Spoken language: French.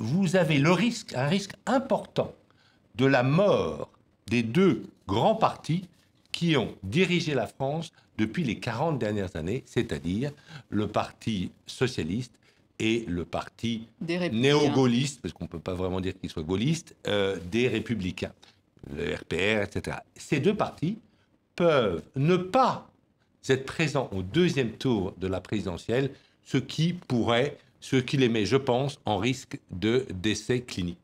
vous avez le risque, un risque important de la mort des deux grands partis qui ont dirigé la France depuis les 40 dernières années, c'est-à-dire le Parti socialiste et le Parti néo-gaulliste, parce qu'on ne peut pas vraiment dire qu'il soit gaulliste, euh, des républicains, le RPR, etc. Ces deux partis peuvent ne pas être présents au deuxième tour de la présidentielle, ce qui pourrait ce qui les met, je pense, en risque de décès clinique.